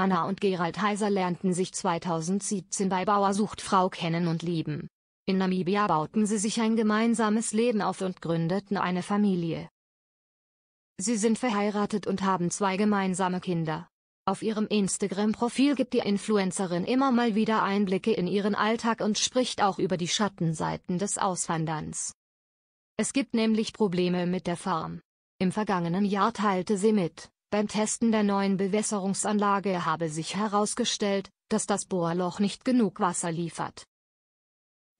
Anna und Gerald Heiser lernten sich 2017 bei Bauer sucht Frau kennen und lieben. In Namibia bauten sie sich ein gemeinsames Leben auf und gründeten eine Familie. Sie sind verheiratet und haben zwei gemeinsame Kinder. Auf ihrem Instagram-Profil gibt die Influencerin immer mal wieder Einblicke in ihren Alltag und spricht auch über die Schattenseiten des Auswanderns. Es gibt nämlich Probleme mit der Farm. Im vergangenen Jahr teilte sie mit, beim Testen der neuen Bewässerungsanlage habe sich herausgestellt, dass das Bohrloch nicht genug Wasser liefert.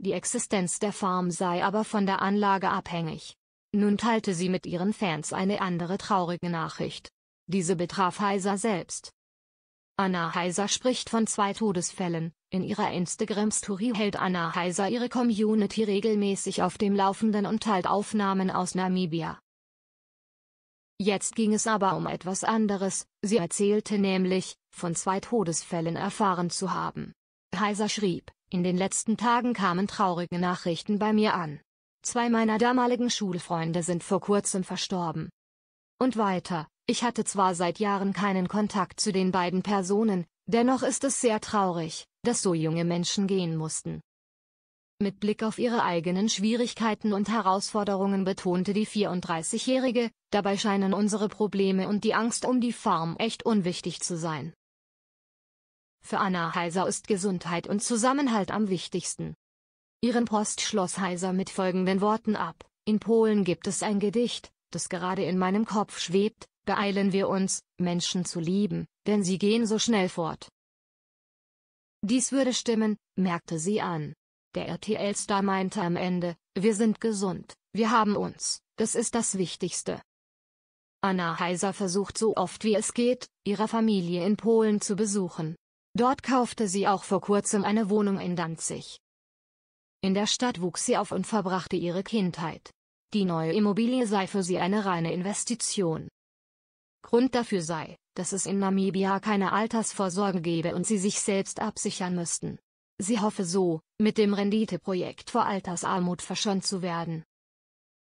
Die Existenz der Farm sei aber von der Anlage abhängig. Nun teilte sie mit ihren Fans eine andere traurige Nachricht. Diese betraf Heiser selbst. Anna Heiser spricht von zwei Todesfällen. In ihrer Instagram-Story hält Anna Heiser ihre Community regelmäßig auf dem Laufenden und teilt Aufnahmen aus Namibia. Jetzt ging es aber um etwas anderes, sie erzählte nämlich, von zwei Todesfällen erfahren zu haben. Heiser schrieb, in den letzten Tagen kamen traurige Nachrichten bei mir an. Zwei meiner damaligen Schulfreunde sind vor kurzem verstorben. Und weiter, ich hatte zwar seit Jahren keinen Kontakt zu den beiden Personen, dennoch ist es sehr traurig, dass so junge Menschen gehen mussten. Mit Blick auf ihre eigenen Schwierigkeiten und Herausforderungen betonte die 34-Jährige, dabei scheinen unsere Probleme und die Angst um die Farm echt unwichtig zu sein. Für Anna Heiser ist Gesundheit und Zusammenhalt am wichtigsten. Ihren Post schloss Heiser mit folgenden Worten ab, in Polen gibt es ein Gedicht, das gerade in meinem Kopf schwebt, beeilen wir uns, Menschen zu lieben, denn sie gehen so schnell fort. Dies würde stimmen, merkte sie an. Der RTL-Star meinte am Ende, wir sind gesund, wir haben uns, das ist das Wichtigste. Anna Heiser versucht so oft wie es geht, ihre Familie in Polen zu besuchen. Dort kaufte sie auch vor kurzem eine Wohnung in Danzig. In der Stadt wuchs sie auf und verbrachte ihre Kindheit. Die neue Immobilie sei für sie eine reine Investition. Grund dafür sei, dass es in Namibia keine Altersvorsorge gebe und sie sich selbst absichern müssten. Sie hoffe so, mit dem Renditeprojekt vor Altersarmut verschont zu werden.